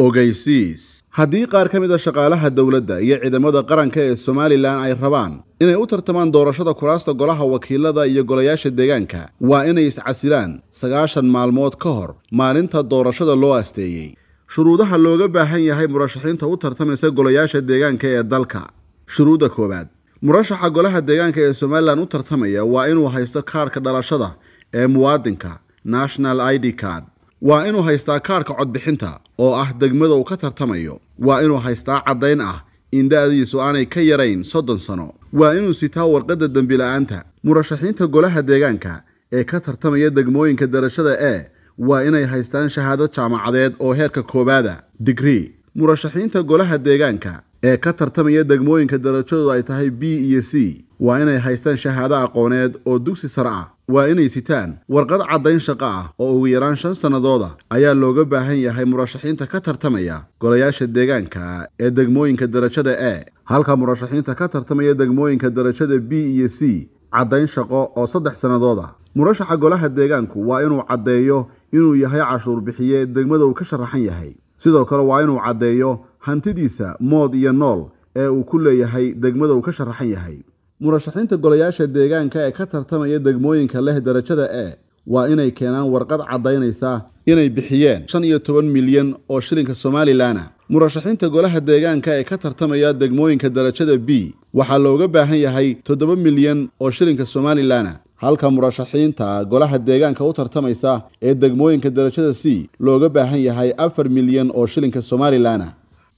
ogaysiis haddii qaar ka mid a ah shaqaalaha dowladda iyo ciidamada qaranka ee somalilan ay rabaan inay u tartamaan doorashada kuraasta golaha wakiilada iyo golayaasha deegaanka waa inay iscasilaan sagaashan maalmood ka hor maalinta doorashada loo asteeyey shuruudaha looga baahan yahay murashaxiinta u tartamaysa golayaasha deegaanka ee dalka shuruudda koowaad murashaxa golaha deegaanka ee somalilan u tartamaya waa inuu haysto kaarka dhalashada ee muwaadinka national i d card waa inuu haystaa kaarka codbixinta oo ah degmada uu ka tartamayo waa inuu haystaa caddayn ah in da'diisu aanay ka yarayn soddon sano waa inuu sitaa warqadda dembila'aanta murashaxiinta golaha deegaanka ee ka tartamaya degmooyinka darashada ee waa inay haystaan shahaado jaamacadeed oo heerka koowaada digrii murashaxiinta golaha deegaanka ee ka tartamaya degmooyinka darajadu ay tahay b iyo c waa inay haystaan shahaado aqooneed oo dugsi sare ah waa inay sitaan warqad caddayn shaqo ah oo ugu yaraan shan sannadooda ayaa looga baahan yahay murashaxiinta ka tartamaya golayaasha deegaanka ee degmooyinka darajada e halka murashaxiinta ka tartamaya degmooyinka darajada b iyo c caddayn shaqo oo saddex sannadooda murashaxa golaha deegaanku waa inuu caddeeyo inuu yahay cashuur bixiye degmada uu ka sharaxan yahay sidoo kale waa inuu caddeeyo hantidiisa mood iyo nool ee uu ku leeyahay degmada uu ka sharaxan yahay murashaxiinta golayaasha deegaanka ee ka tartamaya degmooyinka leh darajada e waa inay keenaan warqad caddaynaysa inay bixiyeen shan iyo toban milyan oo shilinka somalilanna murashaxiinta golaha deegaanka ee ka tartamaya degmooyinka darajada b waxaa looga baahan yahay toddoba milyan oo shilinka somalilanna halka murashaxiinta golaha deegaanka u tartamaysa ee degmooyinka darajada c looga baahan yahay afar milyan oo shilinka somalilanna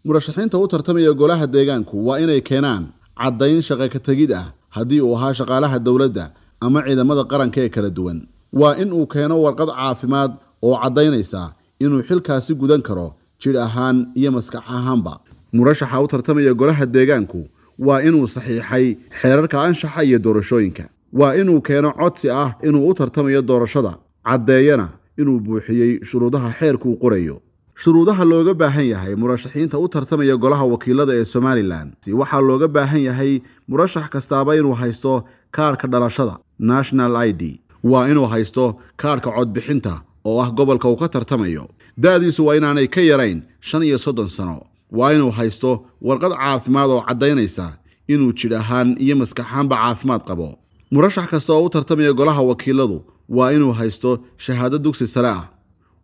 murashaxiinta u tartamaya golaha deegaanku waa inay keenaan caddayn shaqo ka tegid ah haddii uu ahaa shaqaalaha dowladda ama ciidamada qaranka ee kala duwan waa in uu keeno warqad caafimaad oo caddaynaysa inuu xilkaasi gudan karo jidh ahaan iyo maskax ahaanba murashaxa u tartamaya golaha deegaanku waa inuu saxiixay xeerarka anshaxa iyo doorashooyinka waa inuu keeno codsi ah inuu u tartamayo doorashada caddeeyana inuu buuxiyey shuruudaha xeerkuu qorayo shuruudaha looga baahan yahay murashaxiinta u tartamaya golaha wakiilada ee somalilan si waxaa looga baahan yahay murashax kastaaba inuu haysto kaarhka dhalashada national i d waa inuu haysto kaarhka codbixinta oo ah gobolka uu ka tartamayo da-diisu waa inaanay ka yarayn shan iyo soddon sano waa inuu haysto warqad caafimaad oo caddaynaysa inuu jidh ahaan iyo maskaxaanba caafimaad qabo murashax kasta oo u tartamaya golaha wakiiladu waa inuu haysto shahaado dugsi sare ah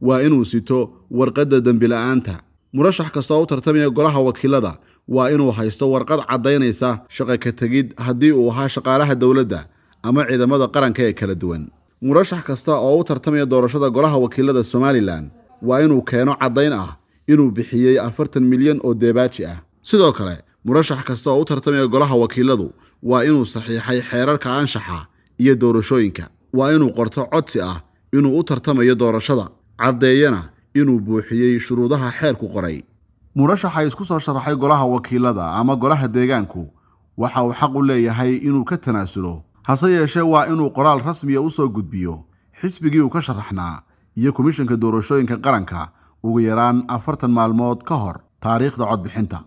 waa inuu sito warqadda dembila'aanta murashax kastoo u tartamaya golaha wakiilada waa inuu haysto warqad caddaynaysa shaqo ka tegid haddii uu ahaa shaqaalaha dowladda ama ciidamada qaranka ee kala duwan murashax kasta oo u tartamaya doorashada golaha wakiilada somalilan waa inuu keeno caddayn ah inuu bixiyey afartan milyan oo deebaaji ah sidoo kale murashax kasta oo u tartamaya golaha wakiiladu waa inuu saxiixay xeerarka anshaxa iyo doorashooyinka waa inuu qorto codsi ah inuu u tartamayo doorashada caddeeyana inuu buuxiyey shuruudaha xeerku qoray murashaxa isku soo sharaxay golaha wakiilada ama golaha deegaanku waxa uu xaq u leeyahay inuu ka tanaasulo hase yeeshee waa inuu qoraal rasmiya u soo gudbiyo xisbigii uu ka sharaxnaa iyo komishanka doorashooyinka qaranka ugu yaraan afartan maalmood ka hor taariikhda codbixinta